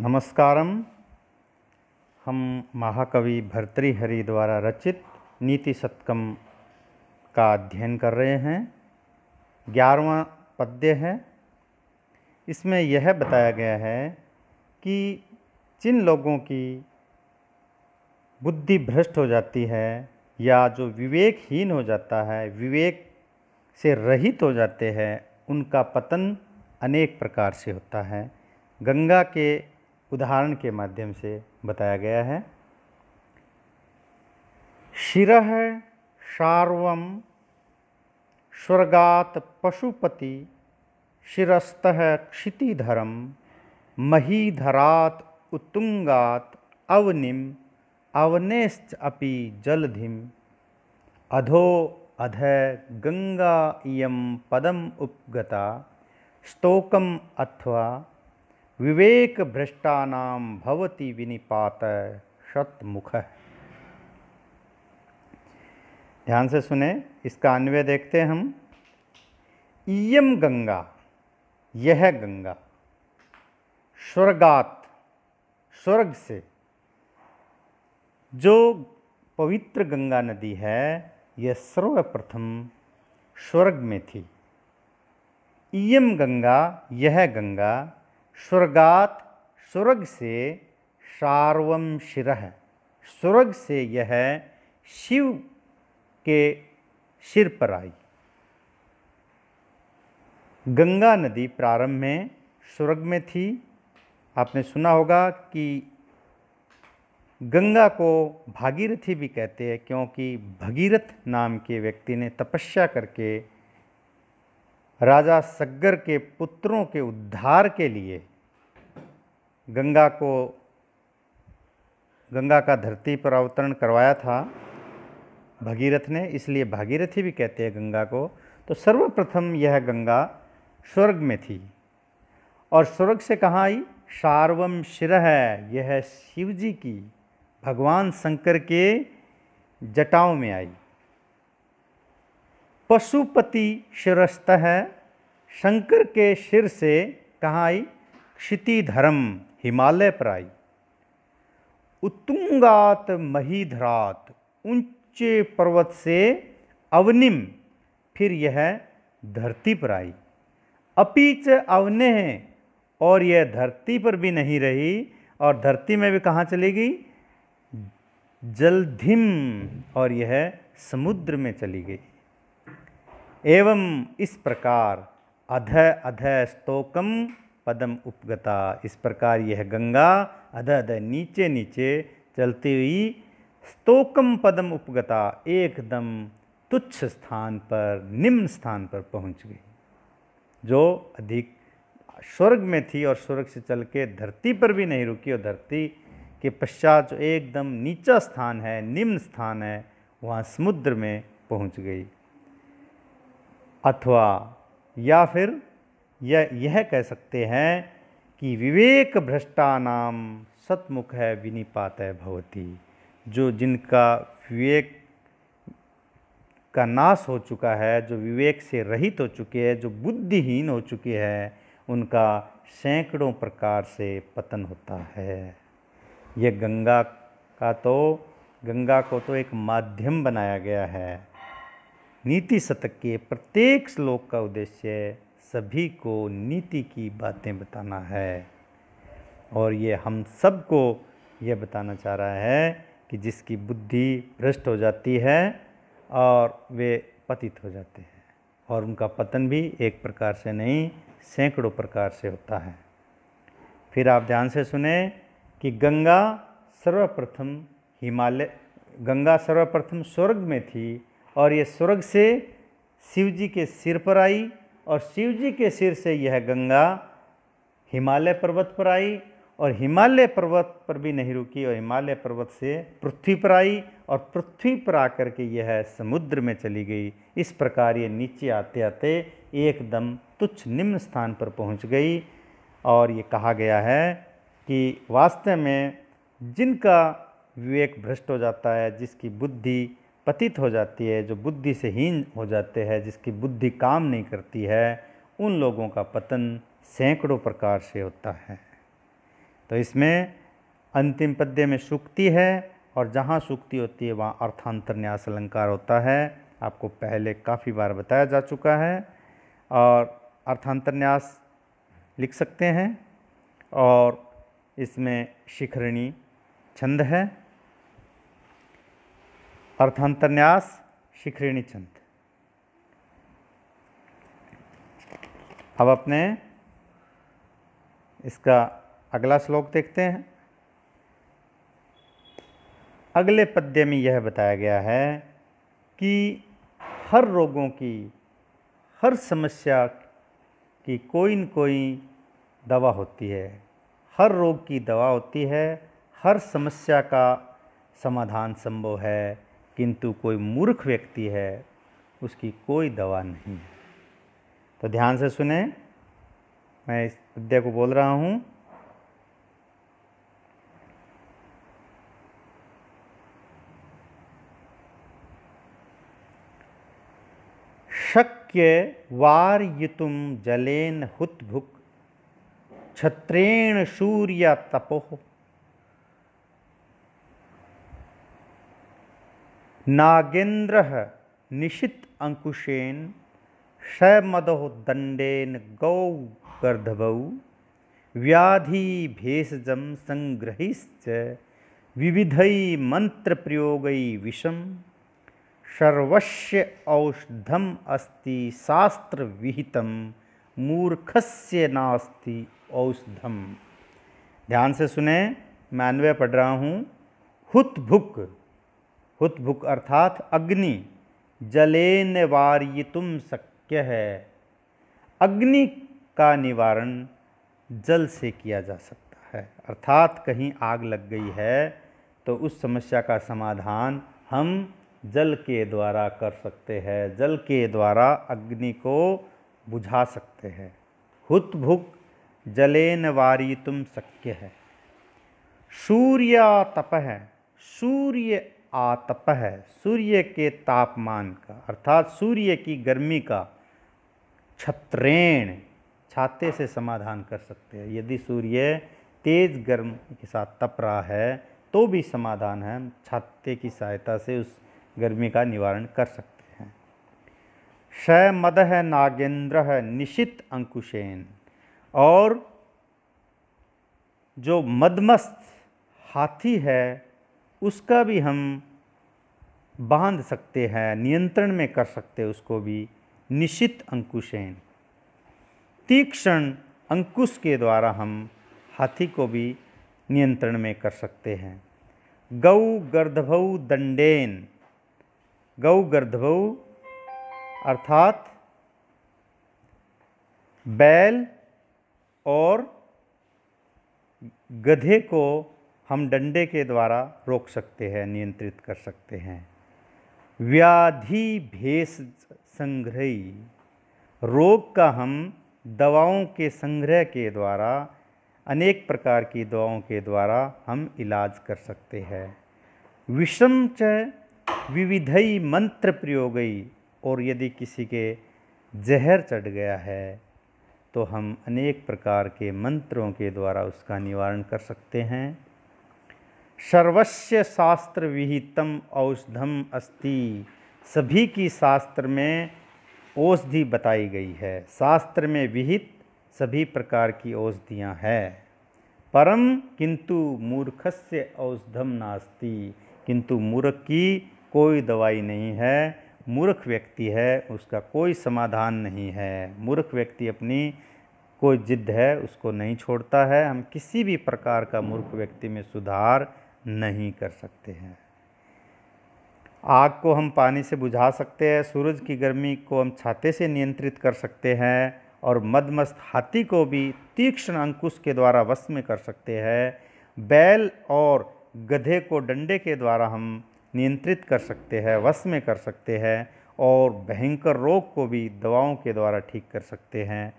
नमस्कारम हम महाकवि भर्तृहरि द्वारा रचित नीति सत्कम का अध्ययन कर रहे हैं ग्यारहवा पद्य है इसमें यह बताया गया है कि जिन लोगों की बुद्धि भ्रष्ट हो जाती है या जो विवेकहीन हो जाता है विवेक से रहित हो जाते हैं उनका पतन अनेक प्रकार से होता है गंगा के उदाहरण के माध्यम से बताया गया है शिर शार्व स्वर्गात पशुपति शिरस्त क्षितिधरम महीधरात उत्तुंगात अवनिम अवनेश्च अपि जलधिम अधो अध गंगा इं पदम उपगता स्तोकम अथवा विवेक नाम भवती विनिपात शतमुख ध्यान से सुने इसका अन्वय देखते हम इयम गंगा यह गंगा स्वर्गात स्वर्ग से जो पवित्र गंगा नदी है यह सर्वप्रथम स्वर्ग में थी इयम गंगा यह गंगा स्वर्गात स्वर्ग से सार्वम शिर स्वर्ग से यह शिव के सिर पर आई गंगा नदी प्रारंभ में स्वर्ग में थी आपने सुना होगा कि गंगा को भागीरथी भी कहते हैं क्योंकि भगीरथ नाम के व्यक्ति ने तपस्या करके राजा सग्गर के पुत्रों के उद्धार के लिए गंगा को गंगा का धरती पर अवतरण करवाया था भगीरथ ने इसलिए भागीरथी भी कहते हैं गंगा को तो सर्वप्रथम यह गंगा स्वर्ग में थी और स्वर्ग से कहाँ आई शार्वम शिर है यह शिव जी की भगवान शंकर के जटाओं में आई पशुपति शिरस्त है शंकर के शिर से कहाँ आई क्षितिधर्म हिमालय पर आई उत्तुंगात महीधरात ऊंचे पर्वत से अवनिम फिर यह धरती पर आई अपीच अवने हैं और यह धरती पर भी नहीं रही और धरती में भी कहाँ चली गई जलधिम और यह समुद्र में चली गई एवं इस प्रकार अध अध स्तोकम पदम उपगता इस प्रकार यह गंगा अध अध नीचे नीचे चलती हुई स्तोकम पदम उपगता एकदम तुच्छ स्थान पर निम्न स्थान पर पहुंच गई जो अधिक स्वर्ग में थी और स्वर्ग से चल के धरती पर भी नहीं रुकी और धरती के पश्चात जो एकदम नीचा स्थान है निम्न स्थान है वहाँ समुद्र में पहुँच गई अथवा या फिर यह यह कह सकते हैं कि विवेक भ्रष्टा नाम सतमुख है विनिपात है भवती जो जिनका विवेक का नाश हो चुका है जो विवेक से रहित हो चुके हैं जो बुद्धिहीन हो चुके हैं उनका सैकड़ों प्रकार से पतन होता है यह गंगा का तो गंगा को तो एक माध्यम बनाया गया है नीति शतक के प्रत्येक श्लोक का उद्देश्य सभी को नीति की बातें बताना है और ये हम सबको ये बताना चाह रहा है कि जिसकी बुद्धि भ्रष्ट हो जाती है और वे पतित हो जाते हैं और उनका पतन भी एक प्रकार से नहीं सैकड़ों प्रकार से होता है फिर आप ध्यान से सुने कि गंगा सर्वप्रथम हिमालय गंगा सर्वप्रथम स्वर्ग में थी और ये स्वर्ग से शिव जी के सिर पर आई और शिव जी के सिर से यह गंगा हिमालय पर्वत पर आई और हिमालय पर्वत पर भी नहीं रुकी और हिमालय पर्वत से पृथ्वी पर आई और पृथ्वी पर आकर के यह समुद्र में चली गई इस प्रकार ये नीचे आते आते एकदम तुच्छ निम्न स्थान पर पहुंच गई और ये कहा गया है कि वास्तव में जिनका विवेक भ्रष्ट हो जाता है जिसकी बुद्धि पतित हो जाती है जो बुद्धि से हीन हो जाते हैं जिसकी बुद्धि काम नहीं करती है उन लोगों का पतन सैकड़ों प्रकार से होता है तो इसमें अंतिम पद्य में सुक्ति है और जहाँ सुक्ति होती है वहाँ अर्थांतर न्यास अलंकार होता है आपको पहले काफ़ी बार बताया जा चुका है और अर्थांतर न्यास लिख सकते हैं और इसमें शिखरणी छंद है अर्थांतरन्यास शिखरिणी छंद अब अपने इसका अगला श्लोक देखते हैं अगले पद्य में यह बताया गया है कि हर रोगों की हर समस्या की कोई न कोई दवा होती है हर रोग की दवा होती है हर समस्या का समाधान संभव है किंतु कोई मूर्ख व्यक्ति है उसकी कोई दवा नहीं है तो ध्यान से सुने मैं इस अध्याय को बोल रहा हूँ शक्य वार युतुम जलेन हुतभुक क्षत्रेण सूर्य तपोह नागेन्द्र निशित अंकुशेन शमदो दंडेन गौ गर्धभौ व्याधि भेषजम संग्रहिश्च विविध मंत्र प्रयोग विषम सर्वस्य औषधम अस्ति शास्त्र विहितम मूर्खस्य नास्ति औषधम ध्यान से सुने मैं अन्वय पढ़ रहा हूँ हुत भुक हुतभुक अर्थात अग्नि जलेन तुम शक्य है अग्नि का निवारण जल से किया जा सकता है अर्थात कहीं आग लग गई है तो उस समस्या का समाधान हम जल के द्वारा कर सकते हैं जल के द्वारा अग्नि को बुझा सकते हैं हुत भुक जले नारी तुम शक्य है सूर्य तप है सूर्य आतपह सूर्य के तापमान का अर्थात सूर्य की गर्मी का छत्रेण छाते से समाधान कर सकते हैं यदि सूर्य तेज़ गर्म के साथ तप रहा है तो भी समाधान है छाते की सहायता से उस गर्मी का निवारण कर सकते हैं श मद है नागेंद्र है निशित अंकुशेन और जो मदमस्त हाथी है उसका भी हम बांध सकते हैं नियंत्रण में कर सकते हैं उसको भी निश्चित अंकुशेन तीक्ष्ण अंकुश के द्वारा हम हाथी को भी नियंत्रण में कर सकते हैं गौ गर्धभ दंडेन गौ गर्दभऊ अर्थात बैल और गधे को हम डंडे के द्वारा रोक सकते हैं नियंत्रित कर सकते हैं व्याधि भेष संग्रही रोग का हम दवाओं के संग्रह के द्वारा अनेक प्रकार की दवाओं के द्वारा हम इलाज कर सकते हैं विषम च विविधई मंत्र प्रयोगई और यदि किसी के जहर चढ़ गया है तो हम अनेक प्रकार के मंत्रों के द्वारा उसका निवारण कर सकते हैं सर्वस्य शास्त्र विहितम औषधम अस्ति सभी की शास्त्र में औषधि बताई गई है शास्त्र में विहित सभी प्रकार की औषधियाँ हैं परम किंतु मूर्खस्य औषधम नास्ति किंतु मूर्ख की कोई दवाई नहीं है मूर्ख व्यक्ति है उसका कोई समाधान नहीं है मूर्ख व्यक्ति अपनी कोई जिद्द है उसको नहीं छोड़ता है हम किसी भी प्रकार का मूर्ख व्यक्ति में सुधार नहीं कर सकते हैं आग को हम पानी से बुझा सकते हैं सूरज की गर्मी को हम छाते से नियंत्रित कर सकते हैं और मदमस्त हाथी को भी तीक्ष्ण अंकुश के द्वारा वश में कर सकते हैं बैल और गधे को डंडे के द्वारा हम नियंत्रित कर सकते हैं वश में कर सकते हैं और भयंकर रोग को भी दवाओं के द्वारा ठीक कर सकते हैं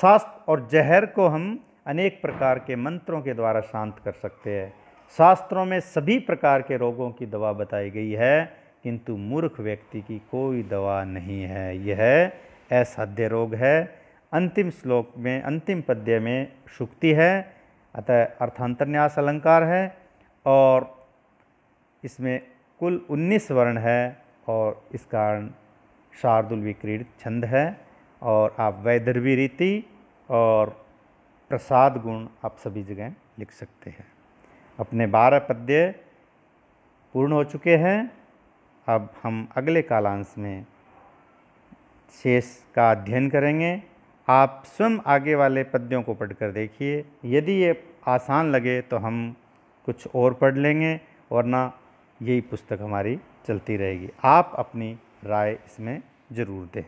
शास्त्र और जहर को हम अनेक प्रकार के मंत्रों के द्वारा शांत कर सकते हैं शास्त्रों में सभी प्रकार के रोगों की दवा बताई गई है किंतु मूर्ख व्यक्ति की कोई दवा नहीं है यह असाध्य रोग है अंतिम श्लोक में अंतिम पद्य में शुक्ति है अतः अर्थांतरन्यास अलंकार है और इसमें कुल 19 वर्ण है और इस कारण शार्दुल विक्रीड़ित छंद है और आप वैदर्वी रीति और प्रसाद गुण आप सभी जगह लिख सकते हैं अपने बारह पद्य पूर्ण हो चुके हैं अब हम अगले कालांश में शेष का अध्ययन करेंगे आप स्वयं आगे वाले पद्यों को पढ़कर देखिए यदि ये आसान लगे तो हम कुछ और पढ़ लेंगे वरना यही पुस्तक हमारी चलती रहेगी आप अपनी राय इसमें ज़रूर दें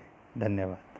धन्यवाद